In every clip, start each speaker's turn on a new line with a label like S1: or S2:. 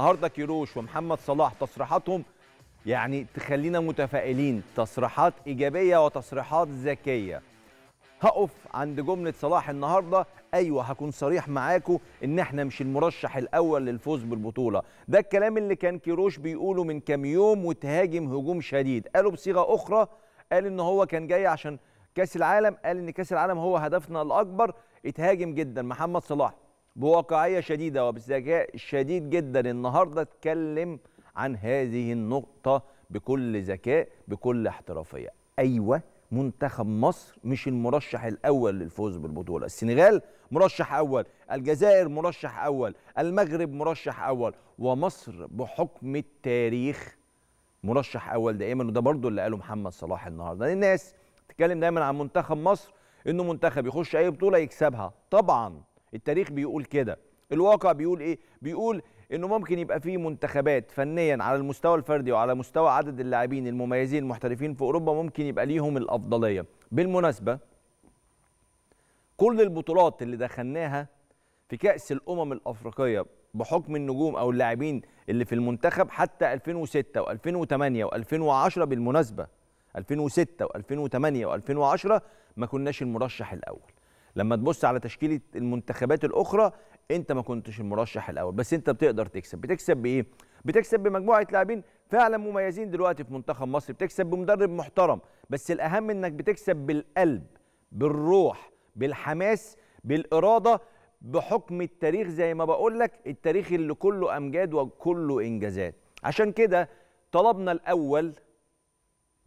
S1: النهارده كيروش ومحمد صلاح تصريحاتهم يعني تخلينا متفائلين تصريحات ايجابيه وتصريحات ذكيه هقف عند جمله صلاح النهارده ايوه هكون صريح معاكم ان احنا مش المرشح الاول للفوز بالبطوله ده الكلام اللي كان كيروش بيقوله من كام يوم وتهاجم هجوم شديد قاله بصيغه اخرى قال ان هو كان جاي عشان كاس العالم قال ان كاس العالم هو هدفنا الاكبر اتهاجم جدا محمد صلاح بواقعيه شديده وبذكاء شديد جدا النهارده اتكلم عن هذه النقطه بكل ذكاء بكل احترافيه ايوه منتخب مصر مش المرشح الاول للفوز بالبطوله السنغال مرشح اول الجزائر مرشح اول المغرب مرشح اول ومصر بحكم التاريخ مرشح اول دائما وده برضو اللي قاله محمد صلاح النهارده الناس تتكلم دايما عن منتخب مصر انه منتخب يخش اي بطوله يكسبها طبعا التاريخ بيقول كده الواقع بيقول ايه بيقول انه ممكن يبقى في منتخبات فنيا على المستوى الفردي وعلى مستوى عدد اللاعبين المميزين المحترفين في اوروبا ممكن يبقى ليهم الافضليه بالمناسبه كل البطولات اللي دخلناها في كاس الامم الافريقيه بحكم النجوم او اللاعبين اللي في المنتخب حتى 2006 و2008 و2010 بالمناسبه 2006 و2008 و2010 ما كناش المرشح الاول لما تبص على تشكيله المنتخبات الاخرى انت ما كنتش المرشح الاول بس انت بتقدر تكسب بتكسب بايه بتكسب بمجموعه لاعبين فعلا مميزين دلوقتي في منتخب مصر بتكسب بمدرب محترم بس الاهم انك بتكسب بالقلب بالروح بالحماس بالاراده بحكم التاريخ زي ما بقول لك التاريخ اللي كله امجاد وكله انجازات عشان كده طلبنا الاول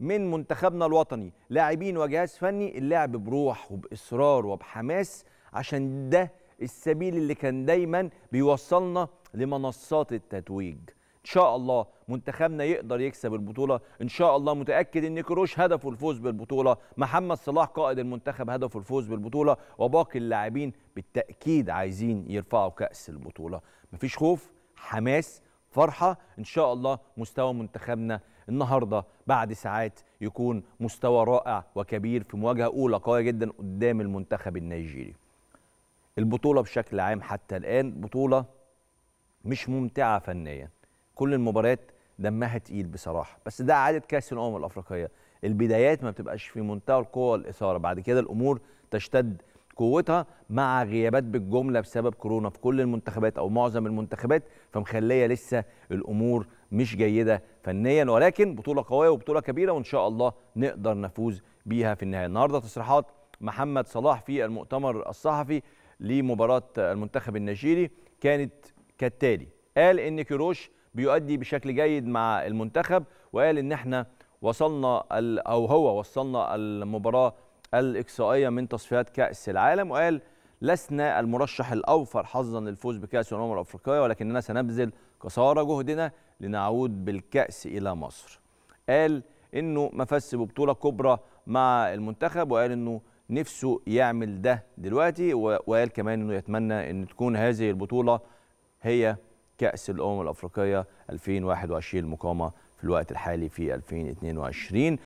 S1: من منتخبنا الوطني لاعبين وجهاز فني اللعب بروح وبإصرار وبحماس عشان ده السبيل اللي كان دايما بيوصلنا لمنصات التتويج ان شاء الله منتخبنا يقدر يكسب البطوله ان شاء الله متاكد ان كروش هدفه الفوز بالبطوله محمد صلاح قائد المنتخب هدفه الفوز بالبطوله وباقي اللاعبين بالتاكيد عايزين يرفعوا كاس البطوله مفيش خوف حماس فرحه ان شاء الله مستوى منتخبنا النهارده بعد ساعات يكون مستوى رائع وكبير في مواجهه اولى قويه جدا قدام المنتخب النيجيري. البطوله بشكل عام حتى الان بطوله مش ممتعه فنيا. كل المباريات دمها تقيل بصراحه، بس ده عاده كاس الامم الافريقيه، البدايات ما بتبقاش في منتهى القوه والاثاره، بعد كده الامور تشتد قوتها مع غيابات بالجمله بسبب كورونا في كل المنتخبات او معظم المنتخبات فمخليه لسه الامور مش جيده فنيا ولكن بطوله قويه وبطوله كبيره وان شاء الله نقدر نفوز بيها في النهايه النهارده تصريحات محمد صلاح في المؤتمر الصحفي لمباراه المنتخب النيجيري كانت كالتالي قال ان كيروش بيؤدي بشكل جيد مع المنتخب وقال ان احنا وصلنا او هو وصلنا المباراه الإقصائية من تصفيات كأس العالم وقال لسنا المرشح الأوفر حظا للفوز بكأس الأمم الأفريقية ولكننا سنبذل قصارى جهدنا لنعود بالكأس إلى مصر قال إنه ما فاز ببطولة كبرى مع المنتخب وقال إنه نفسه يعمل ده دلوقتي وقال كمان إنه يتمنى إن تكون هذه البطولة هي كأس الأمم الأفريقية 2021 المقامة في الوقت الحالي في 2022